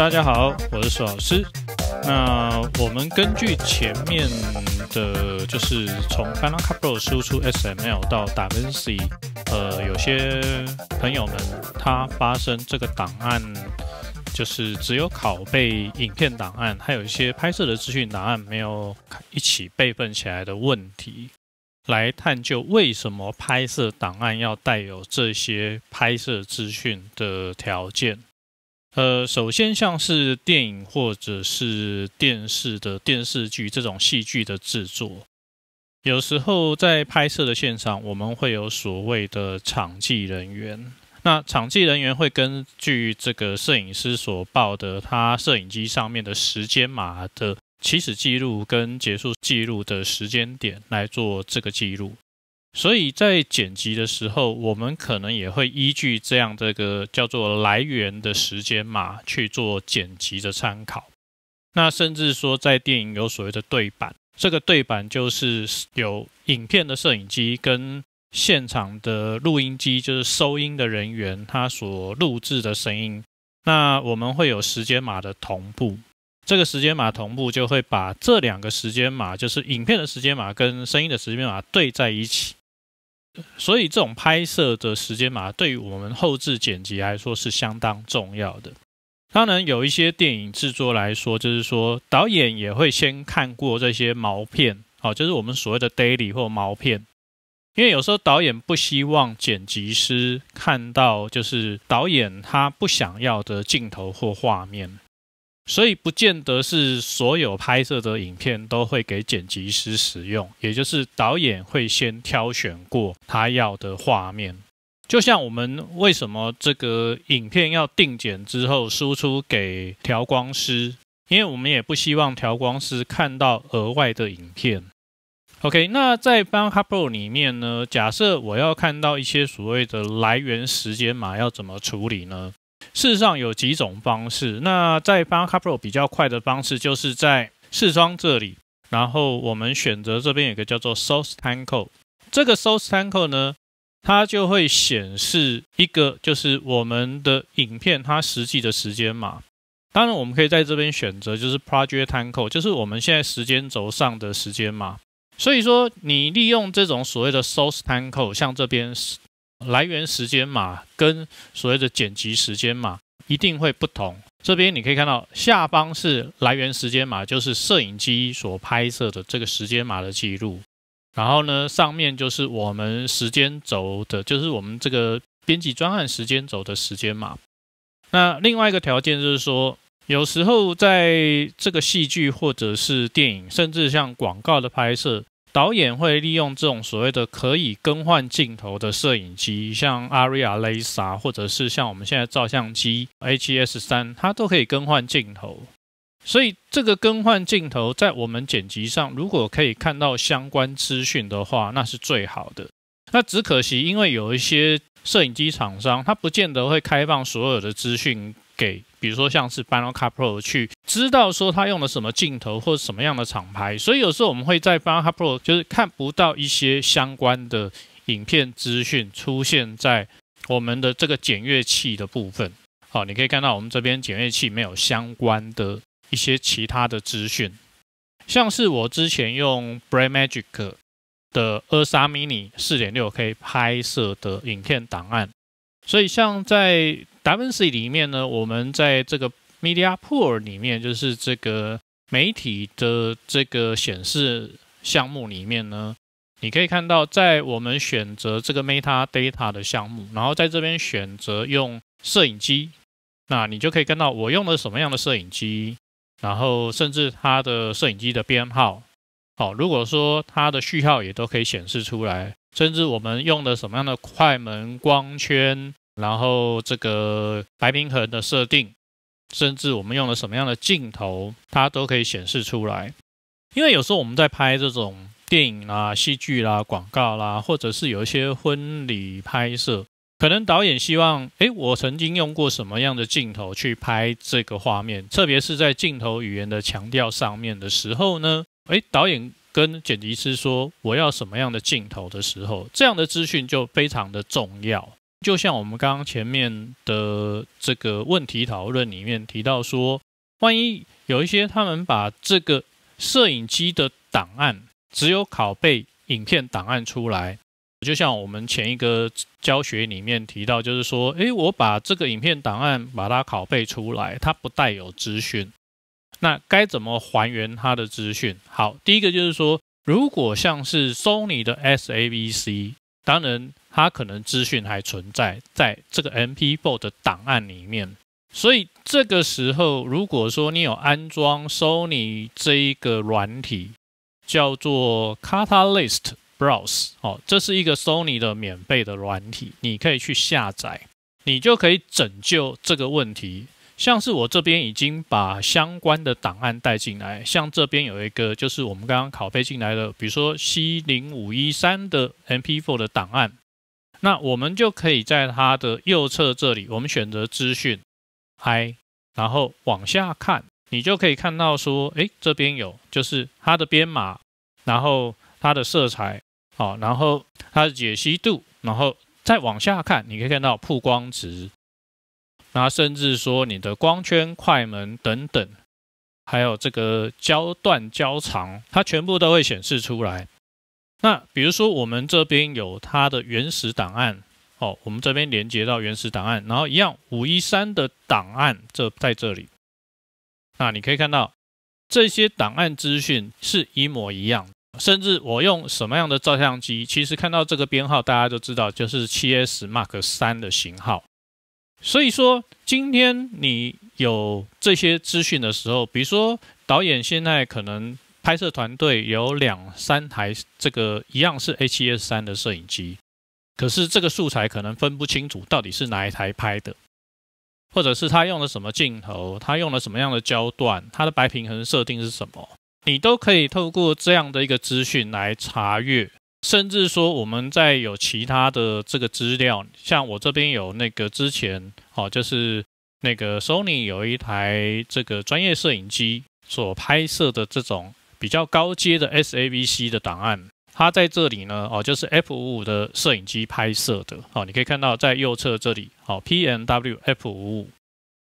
大家好，我是史老师。那我们根据前面的，就是从 n a n o u t p r o 输出 SML 到 Da Vinci，呃，有些朋友们他发生这个档案，就是只有拷贝影片档案，还有一些拍摄的资讯档案没有一起备份起来的问题，来探究为什么拍摄档案要带有这些拍摄资讯的条件。呃，首先像是电影或者是电视的电视剧这种戏剧的制作，有时候在拍摄的现场，我们会有所谓的场记人员。那场记人员会根据这个摄影师所报的他摄影机上面的时间码的起始记录跟结束记录的时间点来做这个记录。所以在剪辑的时候，我们可能也会依据这样这个叫做来源的时间码去做剪辑的参考。那甚至说，在电影有所谓的对版，这个对版就是有影片的摄影机跟现场的录音机，就是收音的人员他所录制的声音。那我们会有时间码的同步，这个时间码同步就会把这两个时间码，就是影片的时间码跟声音的时间码对在一起。所以这种拍摄的时间嘛，对于我们后置剪辑来说是相当重要的。当然，有一些电影制作来说，就是说导演也会先看过这些毛片，啊，就是我们所谓的 daily 或毛片，因为有时候导演不希望剪辑师看到就是导演他不想要的镜头或画面。所以不见得是所有拍摄的影片都会给剪辑师使用，也就是导演会先挑选过他要的画面。就像我们为什么这个影片要定剪之后输出给调光师，因为我们也不希望调光师看到额外的影片。OK，那在 b l a h k b o 里面呢？假设我要看到一些所谓的来源时间码，要怎么处理呢？事实上有几种方式。那在 Final Cut Pro 比较快的方式，就是在视窗这里，然后我们选择这边有个叫做 Source t a n e c e 这个 Source t a n e c e 呢，它就会显示一个就是我们的影片它实际的时间嘛。当然我们可以在这边选择就是 Project t a n e c e 就是我们现在时间轴上的时间嘛。所以说，你利用这种所谓的 Source t a n e c e 像这边来源时间码跟所谓的剪辑时间码一定会不同。这边你可以看到，下方是来源时间码，就是摄影机所拍摄的这个时间码的记录。然后呢，上面就是我们时间轴的，就是我们这个编辑专案时间轴的时间码。那另外一个条件就是说，有时候在这个戏剧或者是电影，甚至像广告的拍摄。导演会利用这种所谓的可以更换镜头的摄影机，像 Arya Lisa，或者是像我们现在照相机 H S 三，它都可以更换镜头。所以，这个更换镜头在我们剪辑上，如果可以看到相关资讯的话，那是最好的。那只可惜，因为有一些摄影机厂商，它不见得会开放所有的资讯。给，比如说像是 b a n o Car Pro 去知道说他用了什么镜头或者什么样的厂牌，所以有时候我们会在 BenQ c a Pro 就是看不到一些相关的影片资讯出现在我们的这个检阅器的部分。好，你可以看到我们这边检阅器没有相关的一些其他的资讯，像是我之前用 b r a i m a g i c 的 u 三 s a Mini 4.6K 拍摄的影片档案，所以像在 Davinci 里面呢，我们在这个 Media Pool 里面，就是这个媒体的这个显示项目里面呢，你可以看到，在我们选择这个 Metadata 的项目，然后在这边选择用摄影机，那你就可以看到我用的什么样的摄影机，然后甚至它的摄影机的编号，好，如果说它的序号也都可以显示出来，甚至我们用的什么样的快门、光圈。然后这个白平衡的设定，甚至我们用了什么样的镜头，它都可以显示出来。因为有时候我们在拍这种电影啦、戏剧啦、广告啦，或者是有一些婚礼拍摄，可能导演希望，诶，我曾经用过什么样的镜头去拍这个画面，特别是在镜头语言的强调上面的时候呢？诶，导演跟剪辑师说我要什么样的镜头的时候，这样的资讯就非常的重要。就像我们刚刚前面的这个问题讨论里面提到说，万一有一些他们把这个摄影机的档案只有拷贝影片档案出来，就像我们前一个教学里面提到，就是说，诶，我把这个影片档案把它拷贝出来，它不带有资讯，那该怎么还原它的资讯？好，第一个就是说，如果像是 Sony 的 S A V C。当然，它可能资讯还存在在这个 MP4 的档案里面。所以这个时候，如果说你有安装 Sony 这一个软体，叫做 Catalyst b r o w s e 哦，这是一个 Sony 的免费的软体，你可以去下载，你就可以拯救这个问题。像是我这边已经把相关的档案带进来，像这边有一个就是我们刚刚拷贝进来的，比如说 C 零五一三的 MP4 的档案，那我们就可以在它的右侧这里，我们选择资讯 I，然后往下看，你就可以看到说，哎，这边有就是它的编码，然后它的色彩，好，然后它的解析度，然后再往下看，你可以看到曝光值。那甚至说你的光圈、快门等等，还有这个焦段、焦长，它全部都会显示出来。那比如说我们这边有它的原始档案哦，我们这边连接到原始档案，然后一样五一三的档案这在这里。那你可以看到这些档案资讯是一模一样。甚至我用什么样的照相机，其实看到这个编号，大家都知道就是七 S Mark 三的型号。所以说，今天你有这些资讯的时候，比如说导演现在可能拍摄团队有两三台，这个一样是 H S 三的摄影机，可是这个素材可能分不清楚到底是哪一台拍的，或者是他用了什么镜头，他用了什么样的焦段，他的白平衡设定是什么，你都可以透过这样的一个资讯来查阅。甚至说，我们在有其他的这个资料，像我这边有那个之前，哦，就是那个 Sony 有一台这个专业摄影机所拍摄的这种比较高阶的 S A V C 的档案，它在这里呢，哦，就是 F 五五的摄影机拍摄的，哦，你可以看到在右侧这里，哦，P N W F 五五，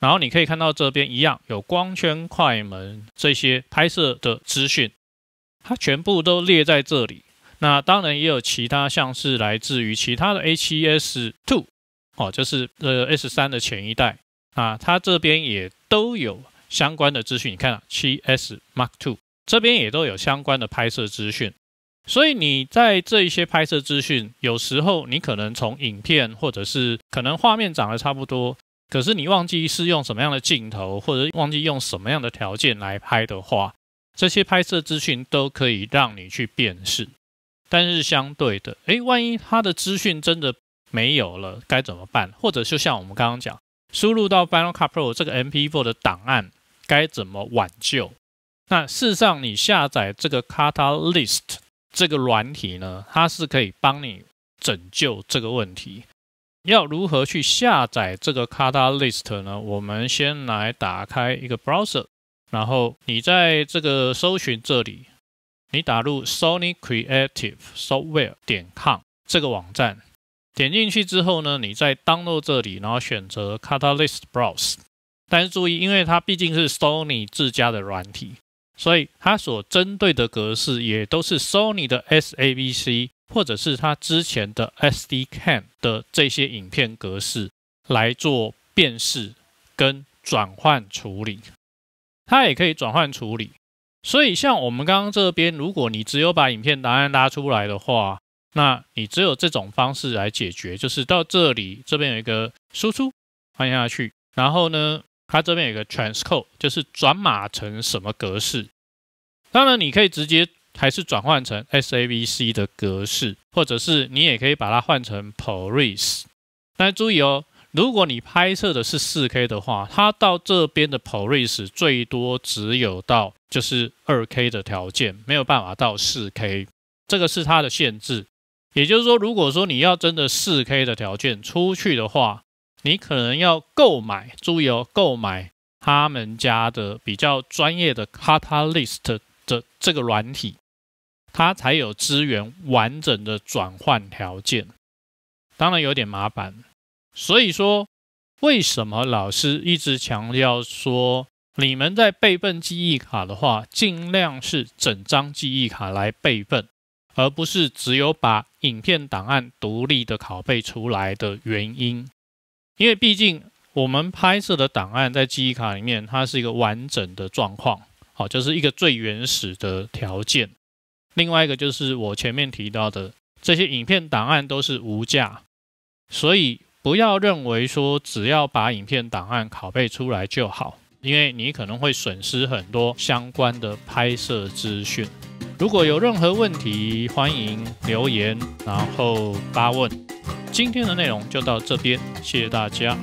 然后你可以看到这边一样有光圈、快门这些拍摄的资讯，它全部都列在这里。那当然也有其他，像是来自于其他的 A7S 2哦，就是呃 S 三的前一代啊，它这边也都有相关的资讯。你看啊，7S Mark II 这边也都有相关的拍摄资讯。所以你在这些拍摄资讯，有时候你可能从影片或者是可能画面长得差不多，可是你忘记是用什么样的镜头或者忘记用什么样的条件来拍的话，这些拍摄资讯都可以让你去辨识。但是相对的，诶，万一它的资讯真的没有了，该怎么办？或者就像我们刚刚讲，输入到 Final Cut Pro 这个 MP4 的档案，该怎么挽救？那事实上，你下载这个 Catalist 这个软体呢，它是可以帮你拯救这个问题。要如何去下载这个 Catalist 呢？我们先来打开一个 browser，然后你在这个搜寻这里。你打入 sonycreativesoftware.com 点这个网站，点进去之后呢，你在 Download 这里，然后选择 Catalyst Browse。但是注意，因为它毕竟是 Sony 自家的软体，所以它所针对的格式也都是 Sony 的 SABC 或者是它之前的 SD c a n 的这些影片格式来做辨识跟转换处理。它也可以转换处理。所以，像我们刚刚这边，如果你只有把影片答案拉出来的话，那你只有这种方式来解决，就是到这里这边有一个输出按下去，然后呢，它这边有一个 transcode，就是转码成什么格式。当然，你可以直接还是转换成 s a v c 的格式，或者是你也可以把它换成 p o r i s 但家注意哦。如果你拍摄的是 4K 的话，它到这边的 ProRes 最多只有到就是 2K 的条件，没有办法到 4K，这个是它的限制。也就是说，如果说你要真的 4K 的条件出去的话，你可能要购买，注意哦，购买他们家的比较专业的 Catalyst 的这个软体，它才有资源完整的转换条件。当然有点麻烦。所以说，为什么老师一直强调说，你们在备份记忆卡的话，尽量是整张记忆卡来备份，而不是只有把影片档案独立的拷贝出来的原因？因为毕竟我们拍摄的档案在记忆卡里面，它是一个完整的状况，好，就是一个最原始的条件。另外一个就是我前面提到的，这些影片档案都是无价，所以。不要认为说只要把影片档案拷贝出来就好，因为你可能会损失很多相关的拍摄资讯。如果有任何问题，欢迎留言然后发问。今天的内容就到这边，谢谢大家。